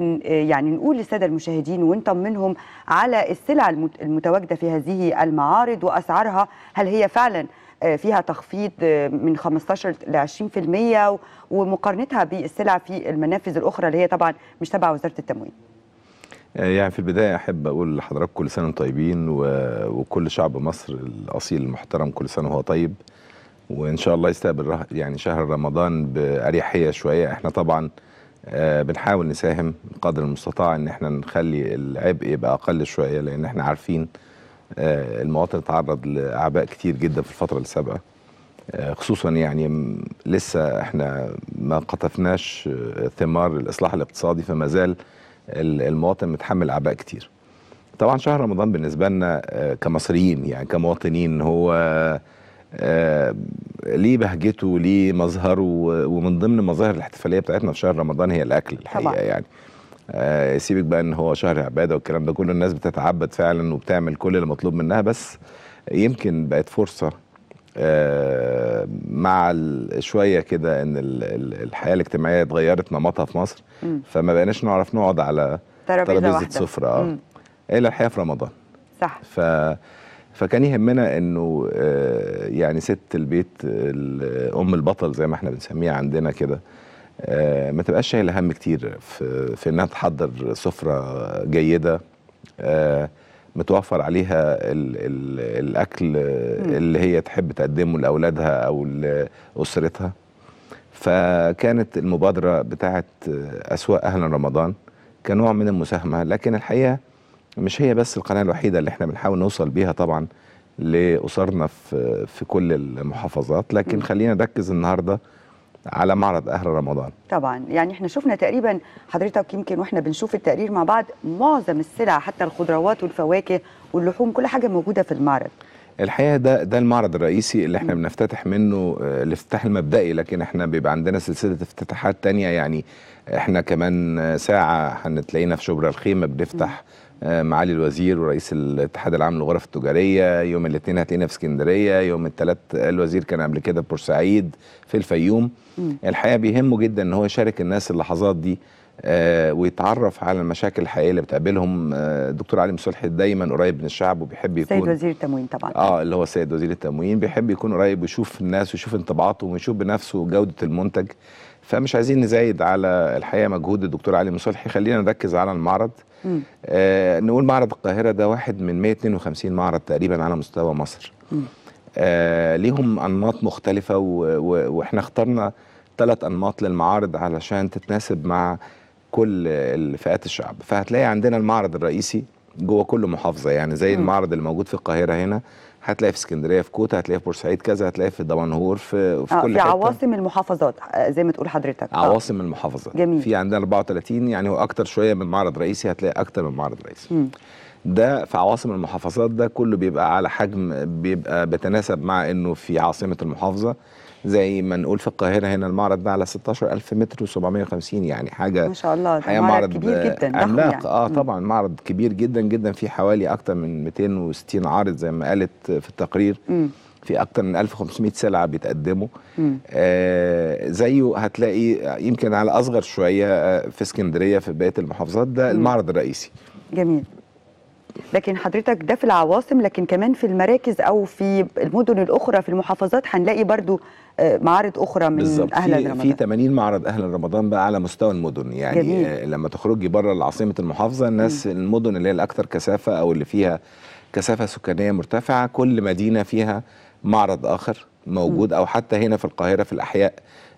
إيه، يعني نقول للساده المشاهدين ونطمنهم على السلع المتواجده في هذه المعارض واسعارها هل هي فعلا آه، فيها تخفيض آه، من 15 ل 20% ومقارنتها بالسلع في المنافذ الاخرى اللي هي طبعا مش تبع وزاره التموين. آه، يعني في البداية أحب أقول لحضراتكم كل سنة طيبين وكل شعب مصر الأصيل المحترم كل سنة وهو طيب وإن شاء الله يستقبل يعني شهر رمضان بأريحية شوية إحنا طبعا آه، بنحاول نساهم قدر المستطاع ان احنا نخلي العبء يبقى اقل شويه لان احنا عارفين آه، المواطن تعرض لاعباء كتير جدا في الفتره السابقه آه، خصوصا يعني لسه احنا ما قطفناش ثمار الاصلاح الاقتصادي فما زال المواطن متحمل اعباء كتير طبعا شهر رمضان بالنسبه لنا كمصريين يعني كمواطنين هو ليه بهجته ليه مظهره ومن ضمن مظاهر الاحتفاليه بتاعتنا في شهر رمضان هي الاكل الحقيقه طبعا. يعني آه سيبك بقى ان هو شهر عباده والكلام ده كل الناس بتتعبد فعلا وبتعمل كل اللي مطلوب منها بس يمكن بقت فرصه آه مع شويه كده ان الحياه الاجتماعيه اتغيرت نمطها في مصر م. فما بقيناش نعرف نقعد على ترابيزه سفره اه الا إيه الحياه في رمضان صح ف فكان يهمنا انه آه، يعني ست البيت ام البطل زي ما احنا بنسميها عندنا كده آه، ما تبقاش شايله هم كتير في, في انها تحضر سفره جيده آه، متوفر عليها الـ الـ الاكل اللي هي تحب تقدمه لاولادها او لاسرتها فكانت المبادره بتاعت اسواق اهلا رمضان كنوع من المساهمه لكن الحقيقه مش هي بس القناه الوحيده اللي احنا بنحاول نوصل بيها طبعا لاسرنا في في كل المحافظات لكن خلينا نركز النهارده على معرض اهل رمضان طبعا يعني احنا شفنا تقريبا حضرتك يمكن واحنا بنشوف التقرير مع بعض معظم السلع حتى الخضروات والفواكه واللحوم كل حاجه موجوده في المعرض الحقيقه ده ده المعرض الرئيسي اللي احنا بنفتتح منه آه، الافتتاح المبدئي لكن احنا بيبقى عندنا سلسله افتتاحات تانية يعني احنا كمان آه، ساعه هنتلاقينا في شبرا الخيمه بنفتح آه، معالي الوزير ورئيس الاتحاد العام للغرف التجاريه يوم الاثنين هتلاقينا في اسكندريه يوم الثلاث الوزير كان قبل كده بورسعيد في الفيوم م. الحقيقه بيهمه جدا ان هو يشارك الناس اللحظات دي آه، ويتعرف على المشاكل الحقيقيه اللي بتقابلهم آه، دكتور علي مصلحي دايما قريب من الشعب وبيحب يكون سيد وزير التموين طبعا اه اللي هو سيد وزير التموين بيحب يكون قريب ويشوف الناس ويشوف انطباعاتهم ويشوف بنفسه جوده المنتج فمش عايزين نزايد على الحقيقه مجهود الدكتور علي مصلحي خلينا نركز على المعرض آه نقول معرض القاهره ده واحد من 152 معرض تقريبا على مستوى مصر آه ليهم انماط مختلفه واحنا اخترنا ثلاث انماط للمعارض علشان تتناسب مع كل فئات الشعب فهتلاقي عندنا المعرض الرئيسي جوه كل محافظه يعني زي م. المعرض اللي موجود في القاهره هنا هتلاقي في اسكندريه في كوتا هتلاقي في بورسعيد كذا هتلاقي في دمنهور في في آه كل في عواصم المحافظات زي ما تقول حضرتك آه. عواصم آه. المحافظات جميل في عندنا 34 يعني هو اكتر شويه من معرض رئيسي هتلاقي اكتر من معرض رئيسي م. ده في عواصم المحافظات ده كله بيبقى على حجم بيبقى بتناسب مع انه في عاصمه المحافظه زي ما نقول في القاهره هنا المعرض ده على 16000 متر و750 يعني حاجه ما شاء الله ده معرض كبير جدا عملاق يعني. اه طبعا معرض كبير جدا جدا في حوالي اكتر من 260 عارض زي ما قالت في التقرير م. في اكتر من 1500 سلعه بيتقدموا آه زيه هتلاقي يمكن على اصغر شويه آه، في اسكندريه في بقيه المحافظات ده المعرض الرئيسي جميل لكن حضرتك ده في العواصم لكن كمان في المراكز او في المدن الاخرى في المحافظات هنلاقي برضو آه، معارض اخرى من اهل في رمضان في 80 معرض اهل رمضان بقى على مستوى المدن يعني جميل. آه، لما تخرجي بره العاصمه المحافظه الناس م. المدن اللي هي الاكثر كثافه او اللي فيها كثافه سكانيه مرتفعه كل مدينه فيها معرض اخر موجود او حتى هنا في القاهره في الاحياء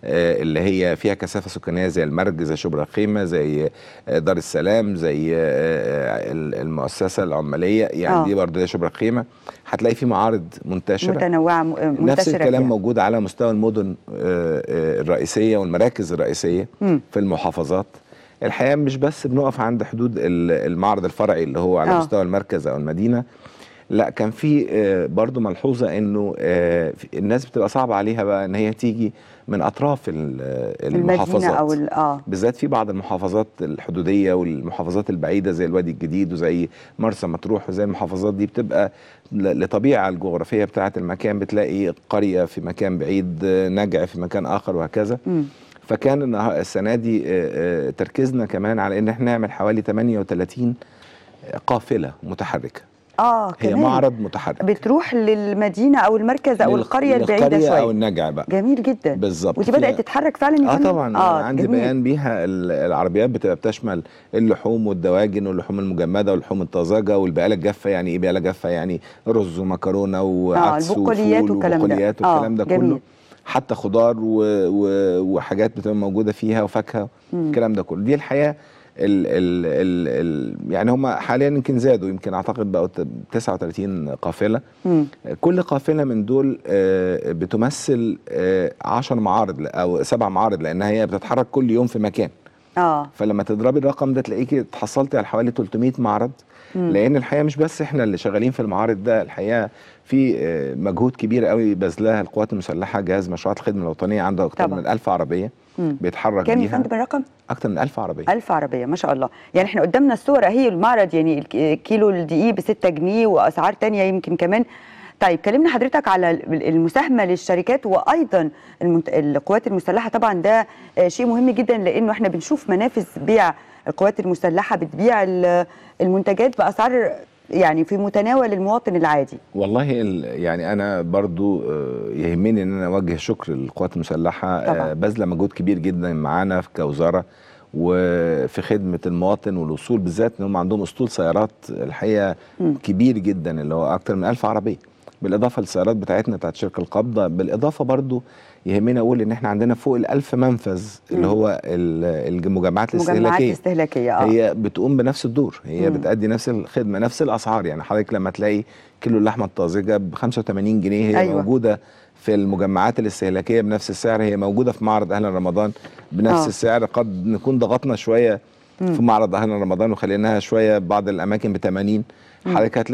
آه، اللي هي فيها كثافه سكانيه زي المرج زي شبرا خيمه زي آه، دار السلام زي آه، المؤسسه العماليه يعني أوه. دي برضه دي شبرا خيمه هتلاقي في معارض منتشره متنوعه منتشره نفس الكلام فيها. موجود على مستوى المدن الرئيسيه والمراكز الرئيسيه م. في المحافظات الحقيقه مش بس بنقف عند حدود المعرض الفرعي اللي هو على أوه. مستوى المركز او المدينه لا كان في آه، برضو ملحوظه انه آه، الناس بتبقى صعبة عليها بقى ان هي تيجي من اطراف آه، المحافظات أو آه. بالذات في بعض المحافظات الحدوديه والمحافظات البعيده زي الوادي الجديد وزي مرسى مطروح وزي المحافظات دي بتبقى لطبيعه الجغرافيه بتاعه المكان بتلاقي قريه في مكان بعيد نجع في مكان اخر وهكذا م. فكان السنه دي تركيزنا كمان على ان احنا نعمل حوالي 38 قافله متحركه اه هي كمان. معرض متحرك بتروح للمدينه او المركز او القريه البعيده شويه او النجع بقى جميل جدا بالظبط ودي بدات تتحرك فعلا اه طبعا آه عندي جميل. بيان بيها العربيات بتبقى بتشمل اللحوم والدواجن واللحوم المجمده واللحوم الطازجه والبقاله الجافه يعني ايه بقاله جافه يعني رز ومكرونه وعدس آه البقوليات والكلام ده البقوليات آه، والكلام ده آه كله حتى خضار و... و... وحاجات بتبقى موجوده فيها وفاكهه الكلام ده كله دي الحقيقه ال ال ال ال يعني هم حاليا يمكن زادوا يمكن اعتقد بقوا 39 قافله مم. كل قافله من دول آه، بتمثل 10 آه، معارض او سبع معارض لان هي بتتحرك كل يوم في مكان اه فلما تضربي الرقم ده تلاقيكي اتحصلتي على حوالي 300 معرض مم. لان الحقيقه مش بس احنا اللي شغالين في المعارض ده الحقيقه في آه، مجهود كبير قوي بذلها القوات المسلحه جهاز مشروعات الخدمه الوطنيه عنده اكثر من 1000 عربيه مم. بيتحرك كام فند رقم؟ اكتر من 1000 عربيه 1000 عربيه ما شاء الله يعني احنا قدامنا الصور اهي المعرض يعني الكيلو الدقيق ب 6 جنيه واسعار ثانيه يمكن كمان طيب كلمنا حضرتك على المساهمه للشركات وايضا القوات المسلحه طبعا ده آه، شيء مهم جدا لانه احنا بنشوف منافس بيع القوات المسلحه بتبيع المنتجات باسعار يعني في متناول المواطن العادي والله يعني انا برضو آه، يهمني ان انا اوجه شكر للقوات المسلحه آه، طبعا. بذله مجهود كبير جدا معانا كوزاره وفي خدمه المواطن والوصول بالذات ان هم عندهم اسطول سيارات الحقيقه م. كبير جدا اللي هو اكتر من 1000 عربيه بالاضافه للسيارات بتاعتنا بتاعت شركه القبضه بالاضافه برضو يهمنا اقول ان احنا عندنا فوق ال1000 منفذ اللي هو المجمعات الاستهلاكيه المجمعات الاستهلاكيه اه هي بتقوم بنفس الدور هي مم. بتادي نفس الخدمه نفس الاسعار يعني حضرتك لما تلاقي كيلو اللحمه الطازجه ب 85 جنيه هي أيوة. موجوده في المجمعات الاستهلاكيه بنفس السعر هي موجوده في معرض اهلا رمضان بنفس آه. السعر قد نكون ضغطنا شويه مم. في معرض اهلا رمضان وخليناها شويه بعض الاماكن ب 80 حضرتك هتلاقي